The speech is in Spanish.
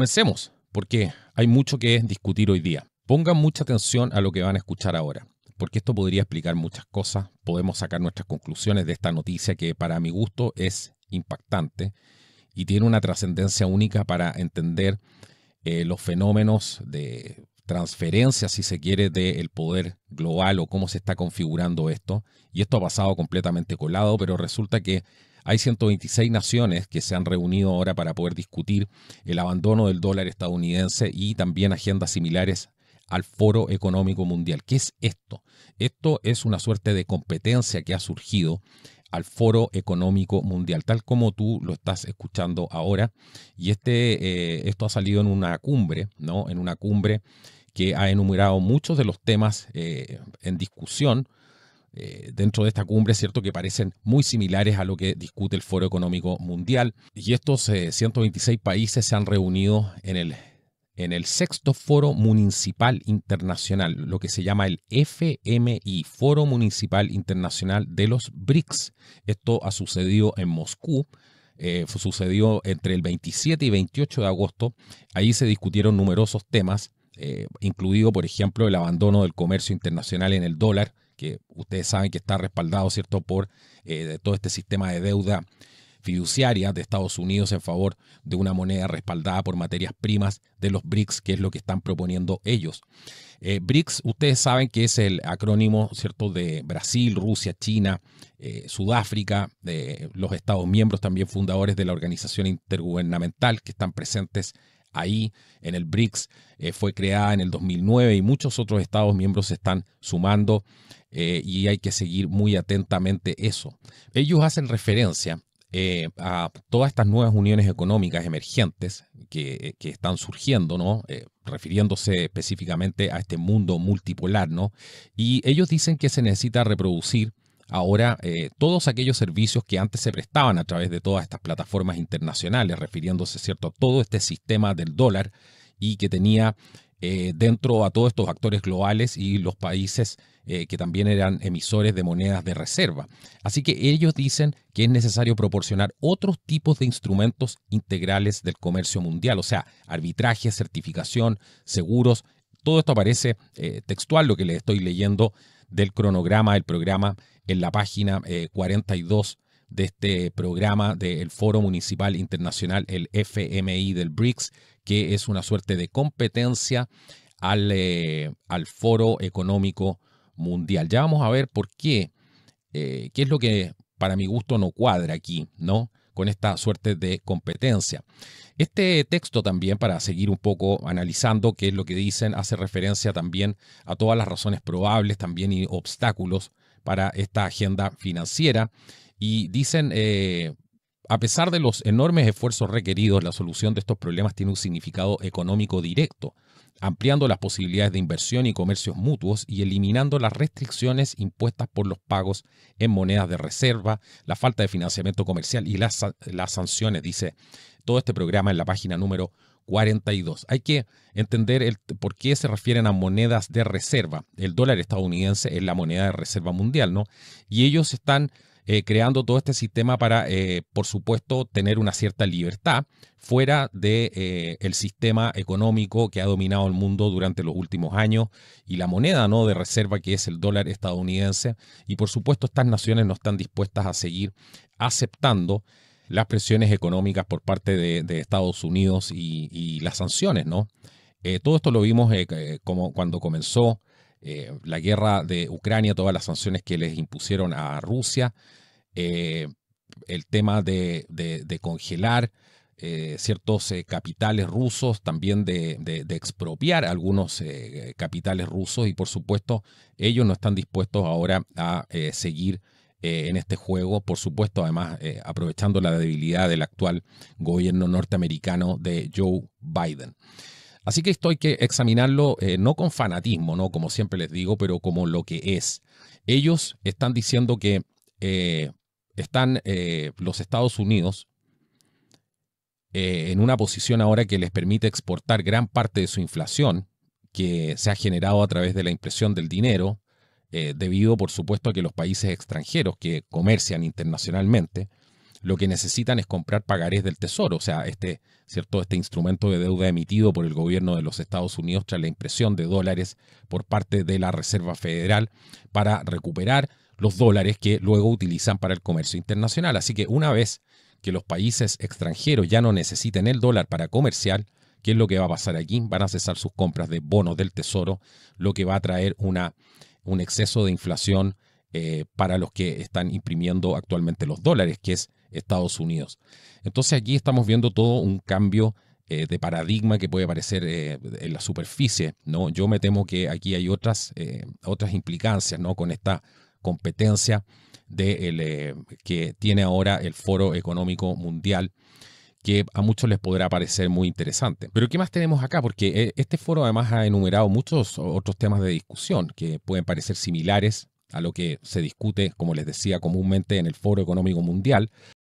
Comencemos, porque hay mucho que discutir hoy día. Pongan mucha atención a lo que van a escuchar ahora, porque esto podría explicar muchas cosas. Podemos sacar nuestras conclusiones de esta noticia que para mi gusto es impactante y tiene una trascendencia única para entender eh, los fenómenos de transferencia, si se quiere, del poder global o cómo se está configurando esto. Y esto ha pasado completamente colado, pero resulta que hay 126 naciones que se han reunido ahora para poder discutir el abandono del dólar estadounidense y también agendas similares al Foro Económico Mundial. ¿Qué es esto? Esto es una suerte de competencia que ha surgido al Foro Económico Mundial, tal como tú lo estás escuchando ahora. Y este, eh, esto ha salido en una cumbre, ¿no? En una cumbre que ha enumerado muchos de los temas eh, en discusión eh, dentro de esta cumbre, ¿cierto? Que parecen muy similares a lo que discute el Foro Económico Mundial. Y estos 126 eh, países se han reunido en el, en el sexto Foro Municipal Internacional, lo que se llama el FMI, Foro Municipal Internacional de los BRICS. Esto ha sucedido en Moscú. Eh, sucedió entre el 27 y 28 de agosto. Ahí se discutieron numerosos temas, incluido, por ejemplo, el abandono del comercio internacional en el dólar, que ustedes saben que está respaldado, ¿cierto?, por eh, todo este sistema de deuda fiduciaria de Estados Unidos en favor de una moneda respaldada por materias primas de los BRICS, que es lo que están proponiendo ellos. Eh, BRICS, ustedes saben que es el acrónimo, ¿cierto?, de Brasil, Rusia, China, eh, Sudáfrica, de los Estados miembros también fundadores de la organización intergubernamental que están presentes ahí en el BRICS, eh, fue creada en el 2009 y muchos otros estados miembros se están sumando eh, y hay que seguir muy atentamente eso. Ellos hacen referencia eh, a todas estas nuevas uniones económicas emergentes que, están surgiendo, ¿no? refiriéndose específicamente a este mundo multipolar, ¿no? Y ellos dicen que se necesita reproducir ahora eh, todos aquellos servicios que antes se prestaban a través de todas estas plataformas internacionales, refiriéndose, ¿cierto?, a todo este sistema del dólar y que tenía eh, dentro a todos estos actores globales y los países eh, que también eran emisores de monedas de reserva. Así que ellos dicen que es necesario proporcionar otros tipos de instrumentos integrales del comercio mundial, o sea, arbitraje, certificación, seguros. Todo esto aparece textual, lo que les estoy leyendo del cronograma el programa en la página 42 eh, de este programa del Foro Municipal Internacional, el FMI del BRICS, que es una suerte de competencia al, eh, al Foro Económico Mundial. Ya vamos a ver por qué, eh, qué es lo que para mi gusto no cuadra aquí, ¿no? con esta suerte de competencia. Este texto también, para seguir un poco analizando qué es lo que dicen, hace referencia también a todas las razones probables también y obstáculos para esta agenda financiera. Y dicen, eh, a pesar de los enormes esfuerzos requeridos, la solución de estos problemas tiene un significado económico directo ampliando las posibilidades de inversión y comercios mutuos y eliminando las restricciones impuestas por los pagos en monedas de reserva, la falta de financiamiento comercial y las, sanciones, dice todo este programa en la página número 42. Hay que entender por qué se refieren a monedas de reserva. El dólar estadounidense es la moneda de reserva mundial, ¿no? Y ellos están eh, creando todo este sistema para, eh, por supuesto, tener una cierta libertad fuera del de, eh, sistema económico que ha dominado el mundo durante los últimos años y la moneda ¿no? de reserva que es el dólar estadounidense. Y por supuesto, estas naciones no están dispuestas a seguir aceptando las presiones económicas por parte de, Estados Unidos y, las sanciones, ¿no? todo esto lo vimos como cuando comenzó eh, la guerra de Ucrania, todas las sanciones que les impusieron a Rusia, eh, el tema de, congelar eh, ciertos capitales rusos, también de expropiar algunos capitales rusos y por supuesto ellos no están dispuestos ahora a seguir. en este juego, por supuesto, además aprovechando la debilidad del actual gobierno norteamericano de Joe Biden. Así que esto hay que examinarlo eh, no con fanatismo, ¿no? como siempre les digo, pero como lo que es. Ellos están diciendo que eh, están eh, los Estados Unidos en una posición ahora que les permite exportar gran parte de su inflación que se ha generado a través de la impresión del dinero, debido por supuesto a que los países extranjeros que comercian internacionalmente, lo que necesitan es comprar pagarés del Tesoro, o sea, este, ¿cierto? este instrumento de deuda emitido por el gobierno de los Estados Unidos tras la impresión de dólares por parte de la Reserva Federal para recuperar los dólares que luego utilizan para el comercio internacional. Así que una vez que los países extranjeros ya no necesiten el dólar para comerciar, ¿qué es lo que va a pasar aquí? Van a cesar sus compras de bonos del Tesoro, lo que va a traer una, un exceso de inflación eh, para los que están imprimiendo actualmente los dólares, que es Estados Unidos. Entonces aquí estamos viendo todo un cambio eh, de paradigma que puede parecer eh, en la superficie. ¿no? Yo me temo que aquí hay otras, otras implicancias ¿no? con esta competencia que tiene ahora el Foro Económico Mundial que a muchos les podrá parecer muy interesante. Pero ¿qué más tenemos acá? Porque este foro además ha enumerado muchos otros temas de discusión que pueden parecer similares a lo que se discute, como les decía, comúnmente en el Foro Económico Mundial,